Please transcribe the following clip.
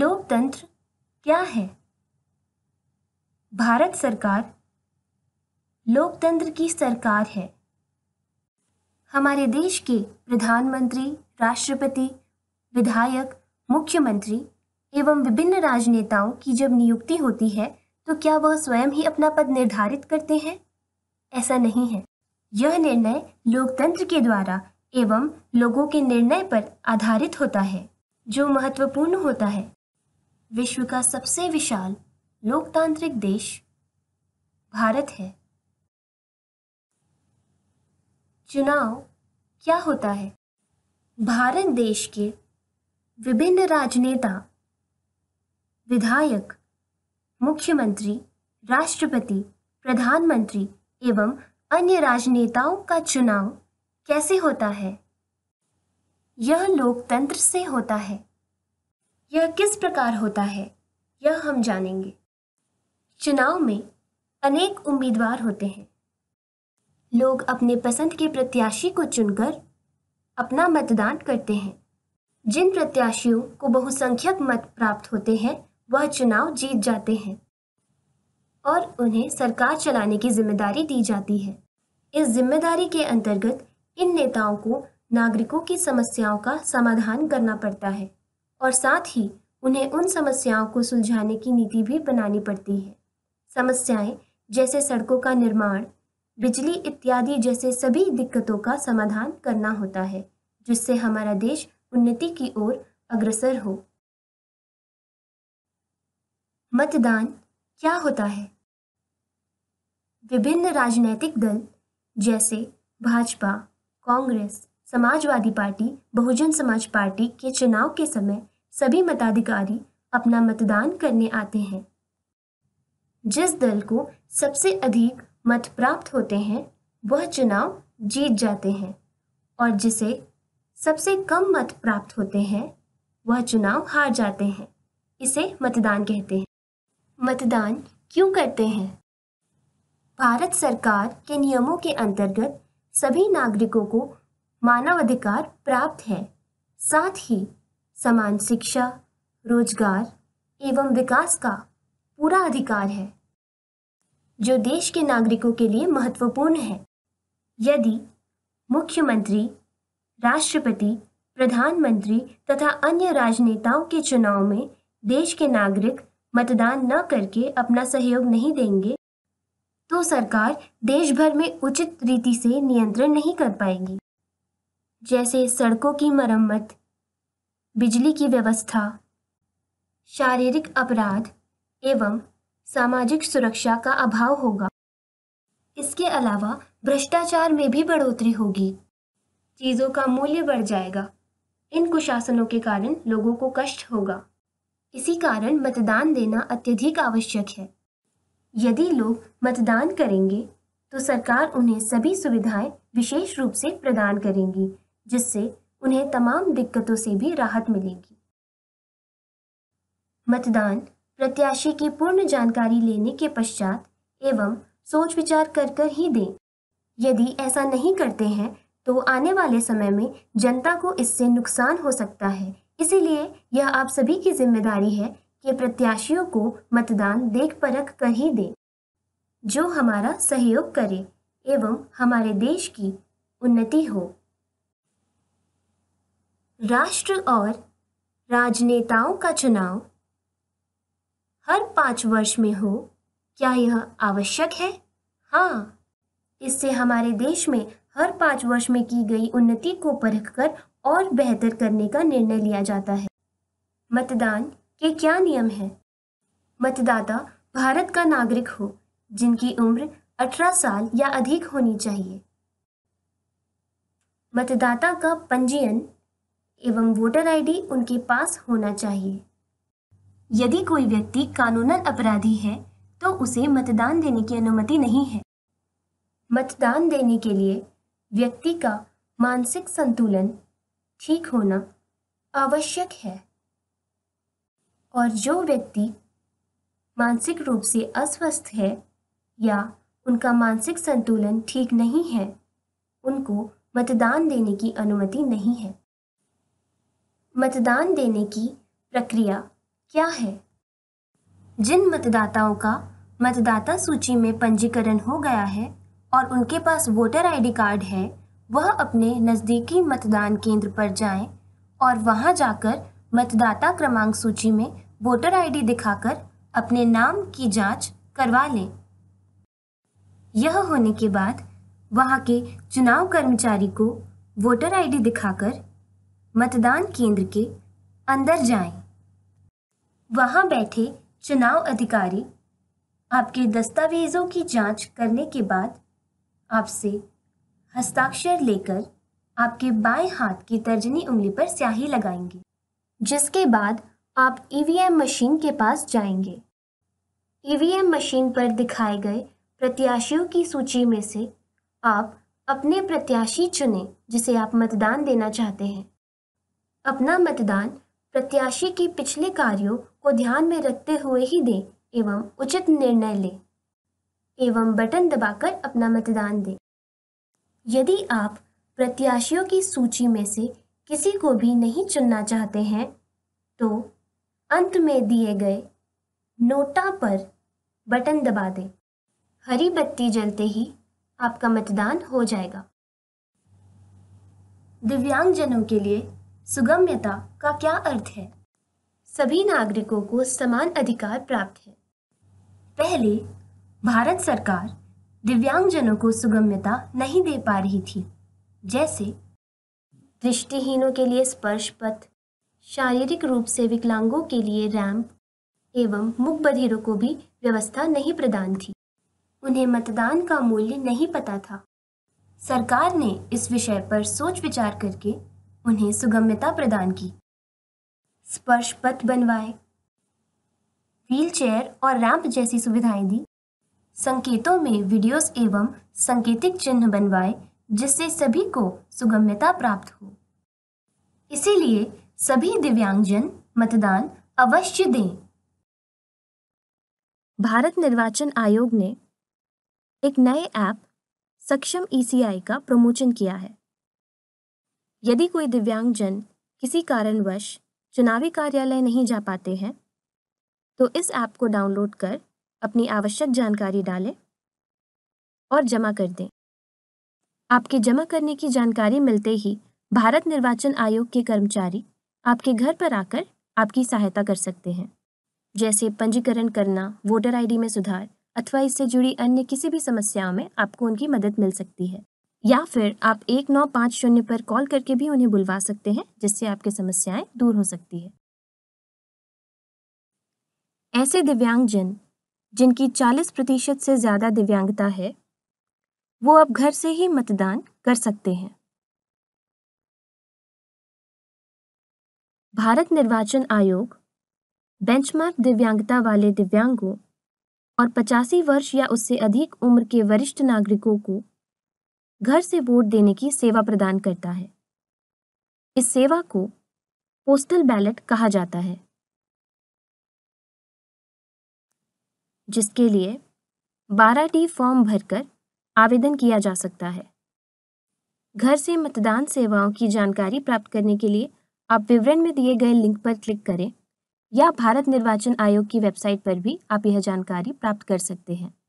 लोकतंत्र क्या है भारत सरकार लोकतंत्र की सरकार है हमारे देश के प्रधानमंत्री राष्ट्रपति विधायक मुख्यमंत्री एवं विभिन्न राजनेताओं की जब नियुक्ति होती है तो क्या वह स्वयं ही अपना पद निर्धारित करते हैं ऐसा नहीं है यह निर्णय लोकतंत्र के द्वारा एवं लोगों के निर्णय पर आधारित होता है जो महत्वपूर्ण होता है विश्व का सबसे विशाल लोकतांत्रिक देश भारत है चुनाव क्या होता है भारत देश के विभिन्न राजनेता विधायक मुख्यमंत्री राष्ट्रपति प्रधानमंत्री एवं अन्य राजनेताओं का चुनाव कैसे होता है यह लोकतंत्र से होता है यह किस प्रकार होता है यह हम जानेंगे चुनाव में अनेक उम्मीदवार होते हैं लोग अपने पसंद के प्रत्याशी को चुनकर अपना मतदान करते हैं जिन प्रत्याशियों को बहुसंख्यक मत प्राप्त होते हैं वह चुनाव जीत जाते हैं और उन्हें सरकार चलाने की जिम्मेदारी दी जाती है इस जिम्मेदारी के अंतर्गत इन नेताओं को नागरिकों की समस्याओं का समाधान करना पड़ता है और साथ ही उन्हें उन समस्याओं को सुलझाने की नीति भी बनानी पड़ती है समस्याएं जैसे सड़कों का निर्माण बिजली इत्यादि जैसे सभी दिक्कतों का समाधान करना होता है जिससे हमारा देश उन्नति की ओर अग्रसर हो मतदान क्या होता है विभिन्न राजनीतिक दल जैसे भाजपा कांग्रेस समाजवादी पार्टी बहुजन समाज पार्टी के चुनाव के समय सभी मताधिकारी अपना मतदान करने आते हैं जिस दल को सबसे अधिक मत प्राप्त होते हैं वह चुनाव जीत जाते हैं और जिसे सबसे कम मत प्राप्त होते हैं वह चुनाव हार जाते हैं इसे मतदान कहते हैं मतदान क्यों करते हैं भारत सरकार के नियमों के अंतर्गत सभी नागरिकों को मानवाधिकार प्राप्त है साथ ही समान शिक्षा रोजगार एवं विकास का पूरा अधिकार है जो देश के नागरिकों के लिए महत्वपूर्ण है यदि मुख्यमंत्री राष्ट्रपति प्रधानमंत्री तथा अन्य राजनेताओं के चुनाव में देश के नागरिक मतदान न करके अपना सहयोग नहीं देंगे तो सरकार देश भर में उचित रीति से नियंत्रण नहीं कर पाएगी जैसे सड़कों की मरम्मत बिजली की व्यवस्था शारीरिक अपराध एवं सामाजिक सुरक्षा का अभाव होगा इसके अलावा भ्रष्टाचार में भी बढ़ोतरी होगी चीज़ों का मूल्य बढ़ जाएगा इन कुशासनों के कारण लोगों को कष्ट होगा इसी कारण मतदान देना अत्यधिक आवश्यक है यदि लोग मतदान करेंगे तो सरकार उन्हें सभी सुविधाएं विशेष रूप से प्रदान करेंगी जिससे उन्हें तमाम दिक्कतों से भी राहत मिलेगी मतदान प्रत्याशी की पूर्ण जानकारी लेने के पश्चात एवं सोच विचार कर कर ही दें यदि ऐसा नहीं करते हैं तो आने वाले समय में जनता को इससे नुकसान हो सकता है इसीलिए यह आप सभी की जिम्मेदारी है कि प्रत्याशियों को मतदान देख परख कर ही दें जो हमारा सहयोग करे एवं हमारे देश की उन्नति हो राष्ट्र और राजनेताओं का चुनाव हर पाँच वर्ष में हो क्या यह आवश्यक है हाँ इससे हमारे देश में हर पाँच वर्ष में की गई उन्नति को परखकर और बेहतर करने का निर्णय लिया जाता है मतदान के क्या नियम है मतदाता भारत का नागरिक हो जिनकी उम्र 18 साल या अधिक होनी चाहिए मतदाता का पंजीयन एवं वोटर आईडी उनके पास होना चाहिए यदि कोई व्यक्ति कानूनन अपराधी है तो उसे मतदान देने की अनुमति नहीं है मतदान देने के लिए व्यक्ति का मानसिक संतुलन ठीक होना आवश्यक है और जो व्यक्ति मानसिक रूप से अस्वस्थ है या उनका मानसिक संतुलन ठीक नहीं है उनको मतदान देने की अनुमति नहीं है मतदान देने की प्रक्रिया क्या है जिन मतदाताओं का मतदाता सूची में पंजीकरण हो गया है और उनके पास वोटर आईडी कार्ड है वह अपने नज़दीकी मतदान केंद्र पर जाएं और वहां जाकर मतदाता क्रमांक सूची में वोटर आईडी दिखाकर अपने नाम की जांच करवा लें यह होने के बाद वहां के चुनाव कर्मचारी को वोटर आईडी दिखाकर मतदान केंद्र के अंदर जाएं। वहां बैठे चुनाव अधिकारी आपके दस्तावेजों की जांच करने के बाद आपसे हस्ताक्षर लेकर आपके बाएं हाथ की तर्जनी उंगली पर स्याही लगाएंगे जिसके बाद आप ईवीएम e मशीन के पास जाएंगे ईवीएम e मशीन पर दिखाए गए प्रत्याशियों की सूची में से आप अपने प्रत्याशी चुनें जिसे आप मतदान देना चाहते हैं अपना मतदान प्रत्याशी के पिछले कार्यों को ध्यान में रखते हुए ही दें एवं उचित निर्णय लें एवं बटन दबाकर अपना मतदान दें यदि आप प्रत्याशियों की सूची में से किसी को भी नहीं चुनना चाहते हैं तो अंत में दिए गए नोटा पर बटन दबा दें हरी बत्ती जलते ही आपका मतदान हो जाएगा दिव्यांगजनों के लिए सुगम्यता का क्या अर्थ है सभी नागरिकों को समान अधिकार प्राप्त है पहले भारत सरकार दिव्यांगजनों को सुगम्यता नहीं दे पा रही थी जैसे दृष्टिहीनों के लिए स्पर्श पथ शारीरिक रूप से विकलांगों के लिए रैंप एवं मुख बधिरों को भी व्यवस्था नहीं प्रदान थी उन्हें मतदान का मूल्य नहीं पता था सरकार ने इस विषय पर सोच विचार करके उन्हें सुगम्यता प्रदान की स्पर्श पथ बनवाए व्हीलचेयर और रैंप जैसी सुविधाएं दी संकेतों में वीडियोस एवं संकेतिक चिन्ह बनवाए जिससे सभी को सुगम्यता प्राप्त हो इसीलिए सभी दिव्यांगजन मतदान अवश्य दें भारत निर्वाचन आयोग ने एक नए ऐप सक्षम ईसीआई का प्रमोचन किया है यदि कोई दिव्यांगजन किसी कारणवश चुनावी कार्यालय नहीं जा पाते हैं तो इस ऐप को डाउनलोड कर अपनी आवश्यक जानकारी डालें और जमा कर दें आपके जमा करने की जानकारी मिलते ही भारत निर्वाचन आयोग के कर्मचारी आपके घर पर आकर आपकी सहायता कर सकते हैं जैसे पंजीकरण करना वोटर आईडी में सुधार अथवा इससे जुड़ी अन्य किसी भी समस्याओं में आपको उनकी मदद मिल सकती है या फिर आप एक नौ पाँच शून्य पर कॉल करके भी उन्हें बुलवा सकते हैं जिससे आपकी समस्याएं दूर हो सकती है ऐसे दिव्यांगजन जिनकी 40 प्रतिशत से ज़्यादा दिव्यांगता है वो अब घर से ही मतदान कर सकते हैं भारत निर्वाचन आयोग बेंचमार्क दिव्यांगता वाले दिव्यांगों और पचासी वर्ष या उससे अधिक उम्र के वरिष्ठ नागरिकों को घर से वोट देने की सेवा प्रदान करता है इस सेवा को पोस्टल बैलेट कहा जाता है जिसके लिए 12 डी फॉर्म भरकर आवेदन किया जा सकता है घर से मतदान सेवाओं की जानकारी प्राप्त करने के लिए आप विवरण में दिए गए लिंक पर क्लिक करें या भारत निर्वाचन आयोग की वेबसाइट पर भी आप यह जानकारी प्राप्त कर सकते हैं